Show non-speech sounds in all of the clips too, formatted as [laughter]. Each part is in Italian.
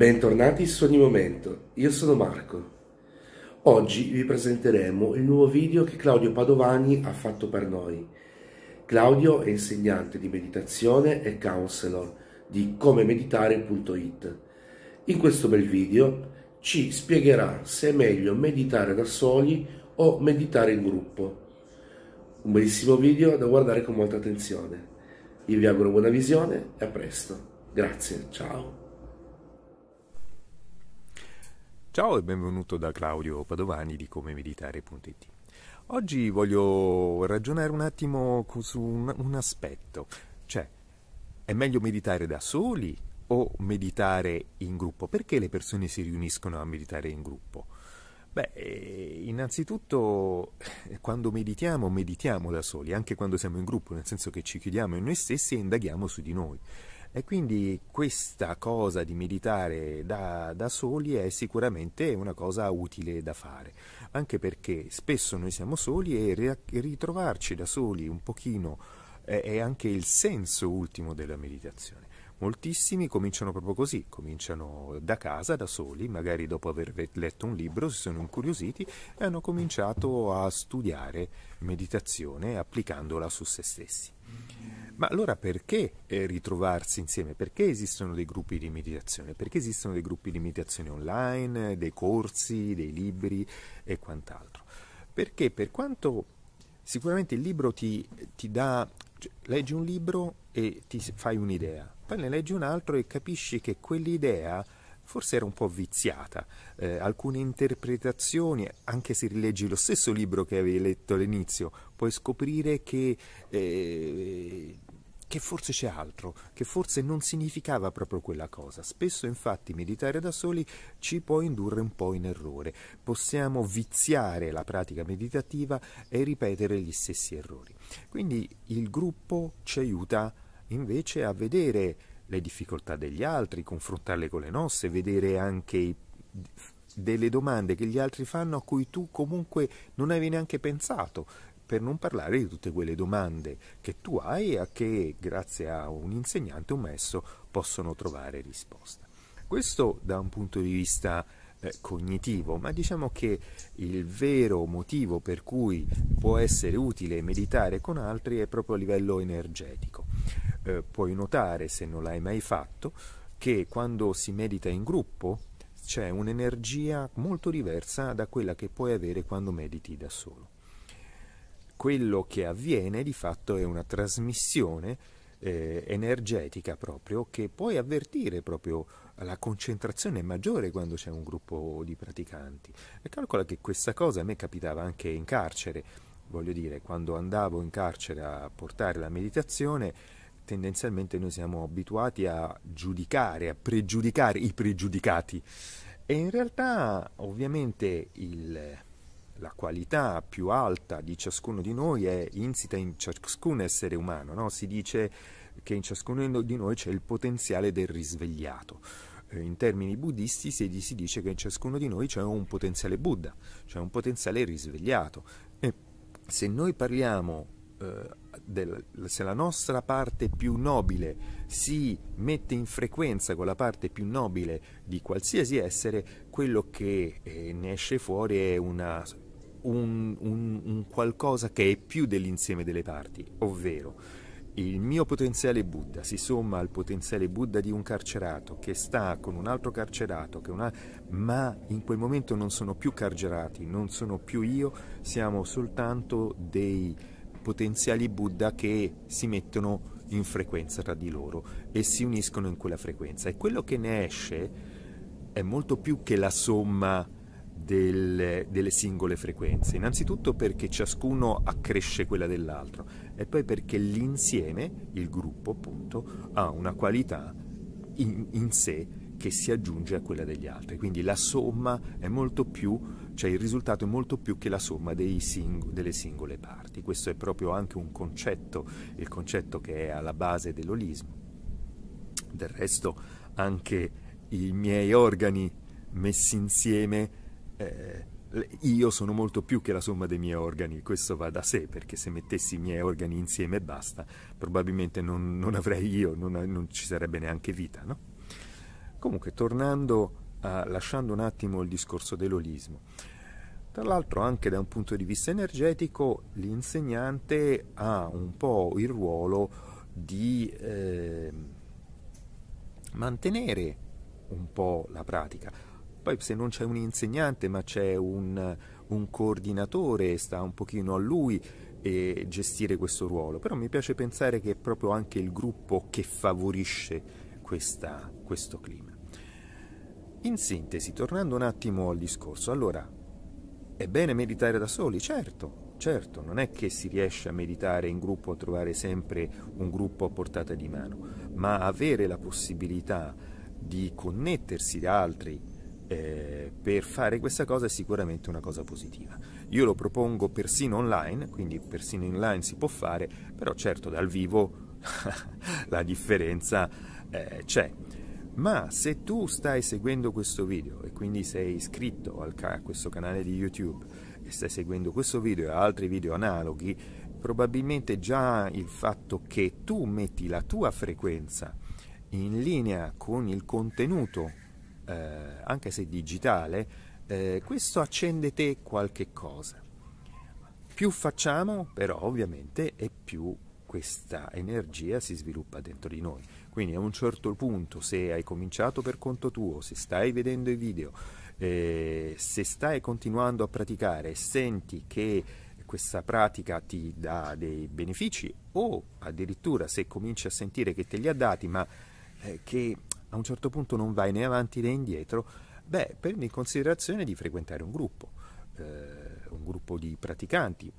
Bentornati su ogni momento, io sono Marco. Oggi vi presenteremo il nuovo video che Claudio Padovani ha fatto per noi. Claudio è insegnante di meditazione e counselor di comemeditare.it. In questo bel video ci spiegherà se è meglio meditare da soli o meditare in gruppo. Un bellissimo video da guardare con molta attenzione. Io vi auguro buona visione e a presto. Grazie, ciao. Ciao e benvenuto da Claudio Padovani di comemeditare.it. Oggi voglio ragionare un attimo su un, un aspetto, cioè è meglio meditare da soli o meditare in gruppo? Perché le persone si riuniscono a meditare in gruppo? Beh, eh, innanzitutto eh, quando meditiamo, meditiamo da soli, anche quando siamo in gruppo, nel senso che ci chiudiamo in noi stessi e indaghiamo su di noi. E quindi questa cosa di meditare da, da soli è sicuramente una cosa utile da fare, anche perché spesso noi siamo soli e ritrovarci da soli un pochino eh, è anche il senso ultimo della meditazione. Moltissimi cominciano proprio così, cominciano da casa, da soli, magari dopo aver letto un libro, si sono incuriositi e hanno cominciato a studiare meditazione applicandola su se stessi. Ma allora perché eh, ritrovarsi insieme? Perché esistono dei gruppi di meditazione? Perché esistono dei gruppi di meditazione online, dei corsi, dei libri e quant'altro? Perché per quanto sicuramente il libro ti, ti dà, cioè, leggi un libro e ti fai un'idea, poi ne leggi un altro e capisci che quell'idea forse era un po' viziata, eh, alcune interpretazioni, anche se rileggi lo stesso libro che avevi letto all'inizio, puoi scoprire che eh, che forse c'è altro, che forse non significava proprio quella cosa. Spesso infatti meditare da soli ci può indurre un po' in errore. Possiamo viziare la pratica meditativa e ripetere gli stessi errori. Quindi il gruppo ci aiuta invece a vedere le difficoltà degli altri, confrontarle con le nostre, vedere anche i delle domande che gli altri fanno a cui tu comunque non avevi neanche pensato per non parlare di tutte quelle domande che tu hai e che grazie a un insegnante o un messo possono trovare risposta. Questo da un punto di vista eh, cognitivo, ma diciamo che il vero motivo per cui può essere utile meditare con altri è proprio a livello energetico. Eh, puoi notare, se non l'hai mai fatto, che quando si medita in gruppo c'è un'energia molto diversa da quella che puoi avere quando mediti da solo quello che avviene di fatto è una trasmissione eh, energetica proprio che puoi avvertire proprio la concentrazione maggiore quando c'è un gruppo di praticanti. E calcola che questa cosa a me capitava anche in carcere, voglio dire, quando andavo in carcere a portare la meditazione tendenzialmente noi siamo abituati a giudicare, a pregiudicare i pregiudicati e in realtà ovviamente il la qualità più alta di ciascuno di noi è insita in ciascun essere umano, no? si dice che in ciascuno di noi c'è il potenziale del risvegliato. Eh, in termini buddisti si dice che in ciascuno di noi c'è un potenziale Buddha, cioè un potenziale risvegliato. E se noi parliamo, eh, del, se la nostra parte più nobile si mette in frequenza con la parte più nobile di qualsiasi essere, quello che eh, ne esce fuori è una un, un, un qualcosa che è più dell'insieme delle parti, ovvero il mio potenziale Buddha si somma al potenziale Buddha di un carcerato che sta con un altro carcerato, una... ma in quel momento non sono più carcerati, non sono più io, siamo soltanto dei potenziali Buddha che si mettono in frequenza tra di loro e si uniscono in quella frequenza e quello che ne esce è molto più che la somma delle, delle, singole frequenze. Innanzitutto perché ciascuno accresce quella dell'altro e poi perché l'insieme, il gruppo appunto, ha una qualità in, in sé che si aggiunge a quella degli altri. Quindi la somma è molto più, cioè il risultato è molto più che la somma sing delle singole parti. Questo è proprio anche un concetto, il concetto che è alla base dell'olismo. Del resto anche i miei organi messi insieme eh, io sono molto più che la somma dei miei organi, questo va da sé, perché se mettessi i miei organi insieme e basta, probabilmente non, non avrei io, non, non, ci sarebbe neanche vita, no? Comunque, tornando, a, lasciando un attimo il discorso dell'olismo, tra l'altro anche da un punto di vista energetico l'insegnante ha un po' il ruolo di eh, mantenere un po' la pratica, poi se non c'è un insegnante ma c'è un, un coordinatore, sta un pochino a lui e gestire questo ruolo, però mi piace pensare che è proprio anche il gruppo che favorisce questa, questo clima. In sintesi, tornando un attimo al discorso, allora è bene meditare da soli, certo, certo, non è che si riesce a meditare in gruppo, a trovare sempre un gruppo a portata di mano, ma avere la possibilità di connettersi da altri, eh, per fare questa cosa è sicuramente una cosa positiva. Io lo propongo persino online, quindi persino online si può fare, però certo dal vivo [laughs] la differenza eh, c'è. Ma se tu stai seguendo questo video e quindi sei iscritto a questo canale di YouTube e stai seguendo questo video e altri video analoghi, probabilmente già il fatto che tu metti la tua frequenza in linea con il contenuto eh, anche se digitale, eh, questo accende te qualche cosa. Più facciamo, però ovviamente, e più questa energia si sviluppa dentro di noi. Quindi a un certo punto, se hai cominciato per conto tuo, se stai vedendo i video, eh, se stai continuando a praticare, e senti che questa pratica ti dà dei benefici o addirittura se cominci a sentire che te li ha dati, ma eh, che a un certo punto non vai né avanti né indietro, beh, prendi in considerazione di frequentare un gruppo, eh, un gruppo di praticanti.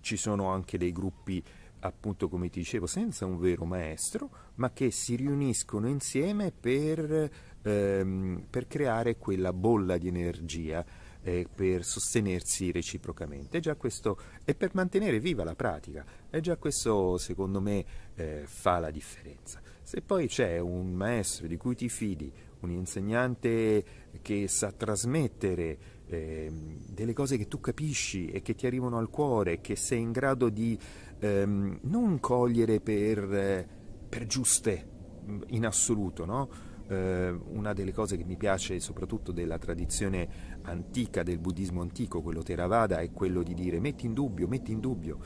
Ci sono anche dei gruppi, appunto come ti dicevo, senza un vero maestro, ma che si riuniscono insieme per, ehm, per creare quella bolla di energia eh, per sostenersi reciprocamente. È già questo, e per mantenere viva la pratica. E già questo, secondo me, eh, fa la differenza. Se poi c'è un maestro di cui ti fidi, un insegnante che sa trasmettere eh, delle cose che tu capisci e che ti arrivano al cuore, che sei in grado di ehm, non cogliere per, per, giuste in assoluto, no? Ehm, una delle cose che mi piace soprattutto della tradizione antica, del buddismo antico, quello Theravada, è quello di dire metti in dubbio, metti in dubbio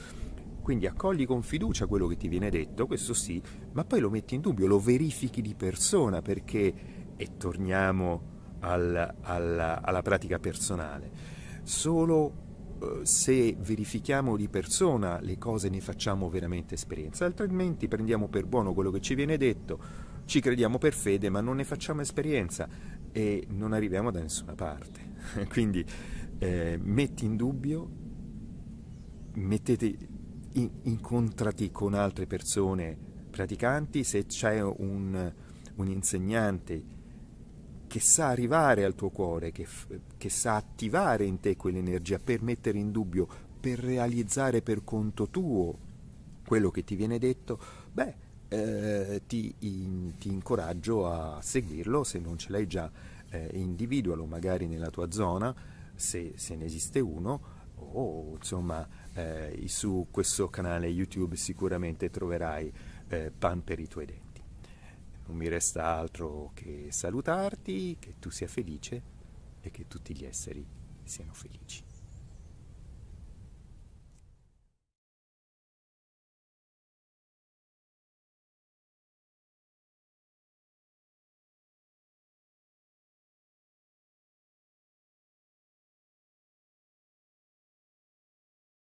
quindi accogli con fiducia quello che ti viene detto, questo sì, ma poi lo metti in dubbio, lo verifichi di persona perché, e torniamo al, alla, alla pratica personale, solo eh, se verifichiamo di persona le cose ne facciamo veramente esperienza, altrimenti prendiamo per buono quello che ci viene detto, ci crediamo per fede, ma non ne facciamo esperienza e non arriviamo da nessuna parte. [laughs] Quindi eh, metti in dubbio, mettete in, incontrati con altre persone praticanti, se c'è un, un insegnante che sa arrivare al tuo cuore, che, che sa attivare in te quell'energia per mettere in dubbio, per realizzare per conto tuo quello che ti viene detto, beh, eh, ti, in, ti, incoraggio a seguirlo se non ce l'hai già, eh, individualo magari nella tua zona, se, se ne esiste uno, o insomma eh, su questo canale YouTube sicuramente troverai eh, pan per i tuoi denti. Non mi resta altro che salutarti, che tu sia felice e che tutti gli esseri siano felici.